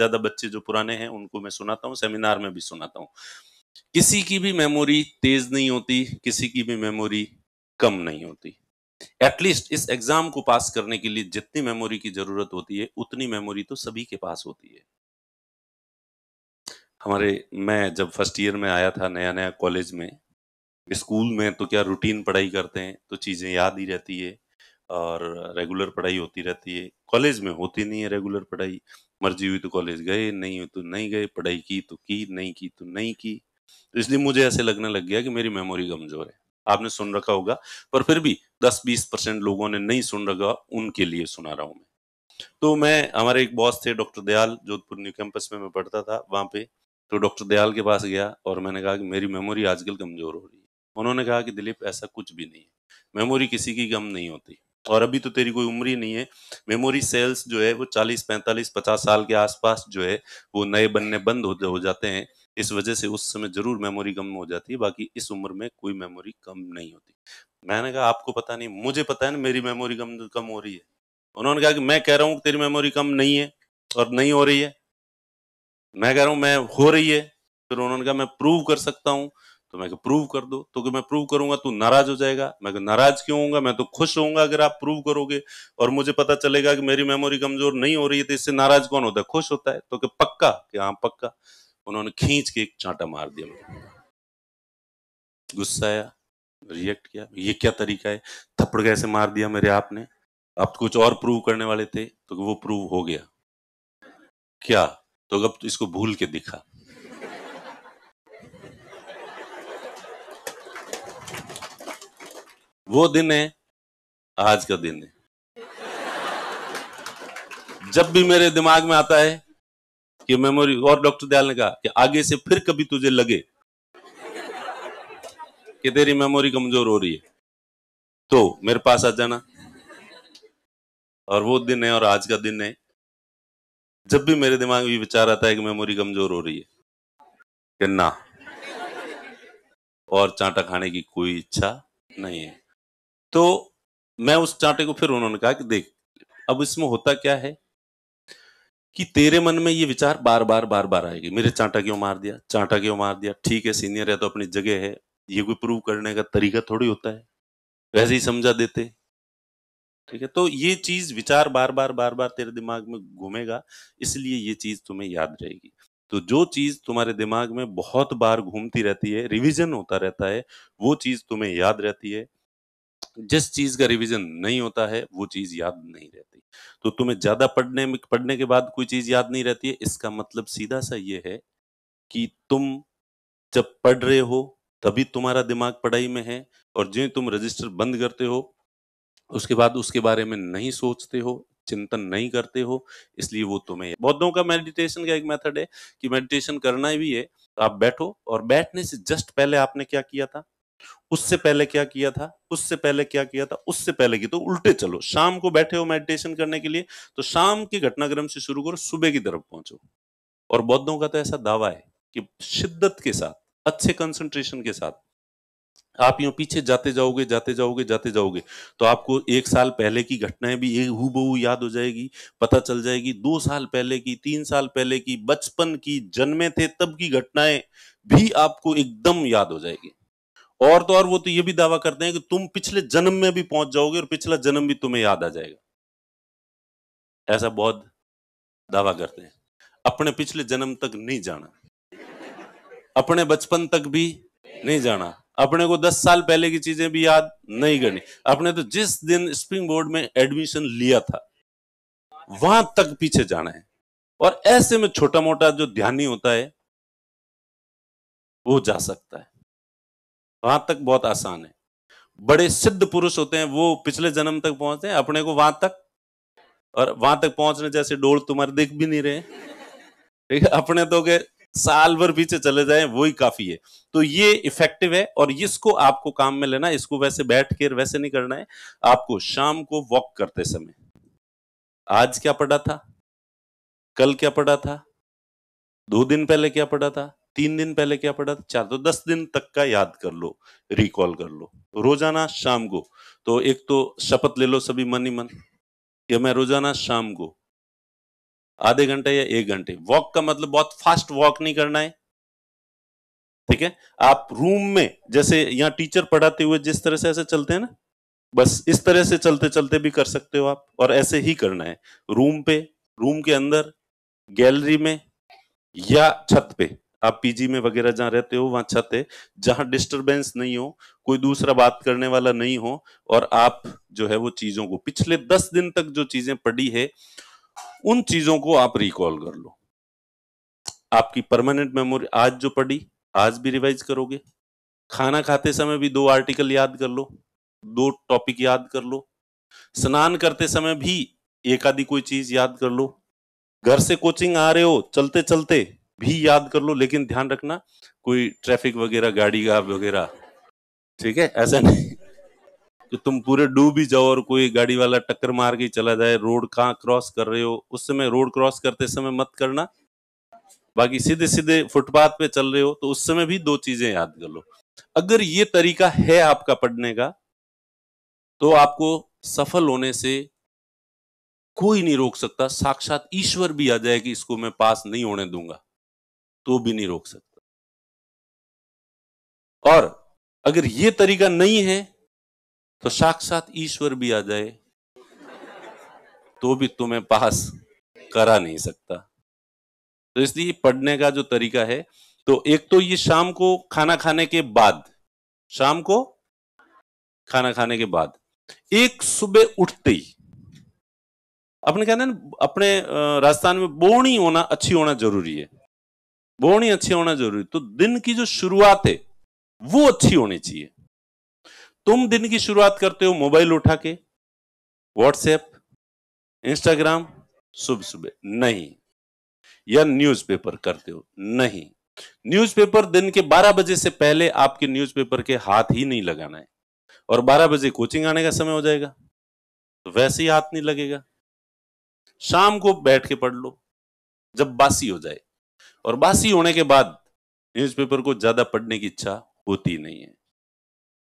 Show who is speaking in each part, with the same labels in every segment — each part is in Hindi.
Speaker 1: ज्यादा बच्चे जो पुराने हैं उनको मैं सुनाता हूँ सेमिनार में भी सुनाता हूँ किसी की भी मेमोरी तेज नहीं होती किसी की भी मेमोरी कम नहीं होती एटलीस्ट इस एग्जाम को पास करने के लिए जितनी मेमोरी की जरूरत होती है उतनी मेमोरी तो सभी के पास होती है हमारे मैं जब फर्स्ट ईयर में आया था नया नया कॉलेज में स्कूल में तो क्या रूटीन पढ़ाई करते हैं तो चीजें याद ही रहती है और रेगुलर पढ़ाई होती रहती है कॉलेज में होती नहीं है रेगुलर पढ़ाई मर्जी हुई तो कॉलेज गए नहीं हुई तो नहीं गए पढ़ाई की तो की नहीं की तो नहीं की तो इसलिए मुझे ऐसे लगने लग गया कि मेरी मेमोरी कमजोर है आपने सुन रखा होगा पर फिर भी 10-20 परसेंट लोगों ने नहीं सुन रखा उनके लिए सुना रहा हूं मैं तो मैं हमारे एक बॉस थे doctor Dayal Jodhpur new campus में मैं पढ़ता था वहां पे तो डॉक्टर दयाल के पास गया और मैंने कहा कि मेरी मेमोरी आजकल कमजोर हो रही है उन्होंने कहा कि दिलीप ऐसा कुछ भी नहीं है मेमोरी किसी की कम नहीं होती और अभी तो तेरी कोई उम्र ही नहीं है मेमोरी सेल्स जो है वो 40 45 50 साल के आसपास जो है वो नए बनने बंद हो, हो जाते हैं इस वजह से उस समय जरूर मेमोरी कम हो जाती है बाकी इस उम्र में कोई मेमोरी कम नहीं होती मैंने कहा आपको पता नहीं मुझे पता है ना मेरी मेमोरी कम कम हो रही है उन्होंने कहा कि मैं कह रहा हूँ तेरी मेमोरी कम नहीं है और नहीं हो रही है मैं कह रहा हूँ मैं हो रही है फिर उन्होंने कहा मैं प्रूव कर सकता हूँ तो मैं प्रूव कर दो तो कि मैं प्रूव करूंगा तू नाराज हो जाएगा मैं नाराज क्यों होगा मैं तो खुश होऊंगा अगर आप प्रूव करोगे और मुझे पता चलेगा कि मेरी मेमोरी कमजोर नहीं हो रही है तो इससे नाराज कौन होता है खुश होता है तो कि पक्का कि हाँ पक्का उन्होंने खींच के एक चांटा मार दिया गुस्सा आया रिएक्ट किया ये क्या तरीका है थप्पड़ कैसे मार दिया मेरे आपने आप कुछ और प्रूव करने वाले थे तो वो प्रूव हो गया क्या तो अब तो इसको भूल के दिखा वो दिन है आज का दिन है जब भी मेरे दिमाग में आता है कि मेमोरी और डॉक्टर दयाल ने कहा कि आगे से फिर कभी तुझे लगे कि तेरी मेमोरी कमजोर हो रही है तो मेरे पास आ जाना और वो दिन है और आज का दिन है जब भी मेरे दिमाग में विचार आता है कि मेमोरी कमजोर हो रही है कि ना और चांटा खाने की कोई इच्छा नहीं है तो मैं उस चांटे को फिर उन्होंने कहा कि देख अब इसमें होता क्या है कि तेरे मन में ये विचार बार बार बार बार आएगी मेरे चांटा क्यों मार दिया चांटा क्यों मार दिया ठीक है सीनियर है तो अपनी जगह है ये कोई प्रूव करने का तरीका थोड़ी होता है वैसे ही समझा देते ठीक है तो ये चीज विचार बार बार बार बार तेरे दिमाग में घूमेगा इसलिए ये चीज तुम्हें याद रहेगी तो जो चीज तुम्हारे दिमाग में बहुत बार घूमती रहती है रिविजन होता रहता है वो चीज तुम्हें याद रहती है जिस चीज का रिवीजन नहीं होता है वो चीज याद नहीं रहती तो तुम्हें ज्यादा पढ़ने में पढ़ने के बाद कोई चीज याद नहीं रहती है इसका मतलब सीधा सा ये है कि तुम जब पढ़ रहे हो तभी तुम्हारा दिमाग पढ़ाई में है और जो तुम रजिस्टर बंद करते हो उसके बाद उसके बारे में नहीं सोचते हो चिंतन नहीं करते हो इसलिए वो तुम्हें बौद्धों का मेडिटेशन का एक मेथड है कि मेडिटेशन करना भी है आप बैठो और बैठने से जस्ट पहले आपने क्या किया था उससे पहले क्या किया था उससे पहले क्या किया था उससे पहले की तो उल्टे चलो शाम को बैठे हो मेडिटेशन करने के लिए तो शाम के घटनाक्रम से शुरू करो सुबह की तरफ पहुंचो और बौद्धों का तो ऐसा दावा है कि शिद्दत के साथ अच्छे कंसंट्रेशन के साथ आप यूं पीछे जाते जाओगे जाते जाओगे जाते जाओगे तो आपको एक साल पहले की घटनाएं भी एक हु याद हो जाएगी पता चल जाएगी दो साल पहले की तीन साल पहले की बचपन की जन्मे थे तब की घटनाएं भी आपको एकदम याद हो जाएगी और तो और वो तो ये भी दावा करते हैं कि तुम पिछले जन्म में भी पहुंच जाओगे और पिछला जन्म भी तुम्हें याद आ जाएगा ऐसा बहुत दावा करते हैं अपने पिछले जन्म तक नहीं जाना अपने बचपन तक भी नहीं जाना अपने को दस साल पहले की चीजें भी याद नहीं करनी अपने तो जिस दिन स्प्रिंग बोर्ड में एडमिशन लिया था वहां तक पीछे जाना है और ऐसे में छोटा मोटा जो ध्यानी होता है वो जा सकता है वहां तक बहुत आसान है बड़े सिद्ध पुरुष होते हैं वो पिछले जन्म तक पहुंचते हैं अपने को वहां तक और वहां तक पहुंचने जैसे डोल तुम्हारे दिख भी नहीं रहे ठीक है अपने तो के साल भर पीछे चले जाए वो ही काफी है तो ये इफेक्टिव है और इसको आपको काम में लेना इसको वैसे बैठ के वैसे नहीं करना है आपको शाम को वॉक करते समय आज क्या पढ़ा था कल क्या पढ़ा था दो दिन पहले क्या पढ़ा था तीन दिन पहले क्या पढ़ा था चार तो दस दिन तक का याद कर लो रिकॉल कर लो रोजाना शाम को तो एक तो शपथ ले लो सभी मन ही मन कि मैं रोजाना शाम को आधे घंटे या एक घंटे वॉक का मतलब बहुत फास्ट वॉक नहीं करना है ठीक है आप रूम में जैसे यहाँ टीचर पढ़ाते हुए जिस तरह से ऐसे चलते हैं ना बस इस तरह से चलते चलते भी कर सकते हो आप और ऐसे ही करना है रूम पे रूम के अंदर गैलरी में या छत पे आप पीजी में वगैरह जहाँ रहते हो वहाँ छत है जहाँ डिस्टरबेंस नहीं हो कोई दूसरा बात करने वाला नहीं हो और आप जो है वो चीजों को पिछले दस दिन तक जो चीजें पड़ी है उन चीजों को आप रिकॉल कर लो आपकी परमानेंट मेमोरी आज जो पड़ी आज भी रिवाइज करोगे खाना खाते समय भी दो आर्टिकल याद कर लो दो टॉपिक याद कर लो स्नान करते समय भी एक आधी कोई चीज याद कर लो घर से कोचिंग आ रहे हो चलते चलते भी याद कर लो लेकिन ध्यान रखना कोई ट्रैफिक वगैरह गाड़ी का वगैरह ठीक है ऐसा नहीं कि तुम पूरे डूब ही जाओ और कोई गाड़ी वाला टक्कर मार के चला जाए रोड कहाँ क्रॉस कर रहे हो उस समय रोड क्रॉस करते समय मत करना बाकी सीधे सीधे फुटपाथ पे चल रहे हो तो उस समय भी दो चीजें याद कर लो अगर ये तरीका है आपका पढ़ने का तो आपको सफल होने से कोई नहीं रोक सकता साक्षात ईश्वर भी आ जाए कि इसको मैं पास नहीं होने दूंगा तो भी नहीं रोक सकता और अगर ये तरीका नहीं है तो साक्षात ईश्वर भी आ जाए तो भी तुम्हें पास करा नहीं सकता तो इसलिए पढ़ने का जो तरीका है तो एक तो ये शाम को खाना खाने के बाद शाम को खाना खाने के बाद एक सुबह उठते ही अपने कहना अपने राजस्थान में बोणी होना अच्छी होना जरूरी है बोन अच्छी होना जरूरी तो दिन की जो शुरुआत है वो अच्छी होनी चाहिए तुम दिन की शुरुआत करते हो मोबाइल उठा के व्हाट्सएप इंस्टाग्राम सुबह सुबह नहीं या न्यूज़पेपर करते हो नहीं न्यूज़पेपर दिन के 12 बजे से पहले आपके न्यूज़पेपर के हाथ ही नहीं लगाना है और 12 बजे कोचिंग आने का समय हो जाएगा तो वैसे ही हाथ नहीं लगेगा शाम को बैठ के पढ़ लो जब बासी हो जाए और बासी होने के बाद न्यूज़पेपर को ज़्यादा पढ़ने की इच्छा होती नहीं है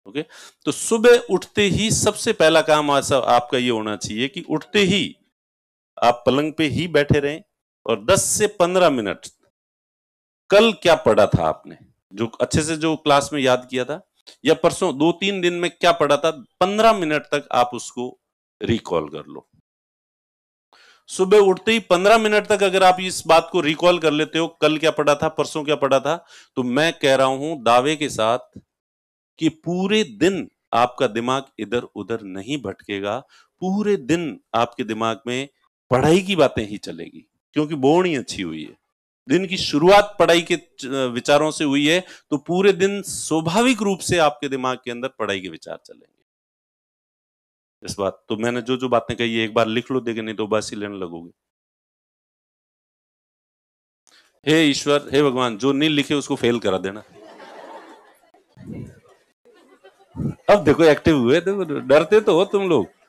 Speaker 1: ओके तो सुबह उठते ही सबसे पहला काम आपका ये होना चाहिए कि उठते ही आप पलंग पे ही बैठे रहें और 10 से 15 मिनट कल क्या पढ़ा था आपने जो अच्छे से जो क्लास में याद किया था या परसों दो तीन दिन में क्या पढ़ा था पंद्रह मिनट तक आप उसको रिकॉल कर लो सुबह उठते ही पंद्रह मिनट तक अगर आप इस बात को रिकॉल कर लेते हो कल क्या पढ़ा था परसों क्या पढ़ा था तो मैं कह रहा हूं दावे के साथ कि पूरे दिन आपका दिमाग इधर उधर नहीं भटकेगा पूरे दिन आपके दिमाग में पढ़ाई की बातें ही चलेगी क्योंकि बोर्ड ही अच्छी हुई है दिन की शुरुआत पढ़ाई के विचारों से हुई है तो पूरे दिन स्वाभाविक रूप से आपके दिमाग के अंदर पढ़ाई के विचार चलेंगे इस बात तो मैंने जो जो बातें कही एक बार लिख लो देखे नहीं तो बस ही लेने लगोगे हे ईश्वर हे भगवान जो नहीं लिखे उसको फेल करा देना अब देखो एक्टिव हुए देखो डरते तो हो तुम लोग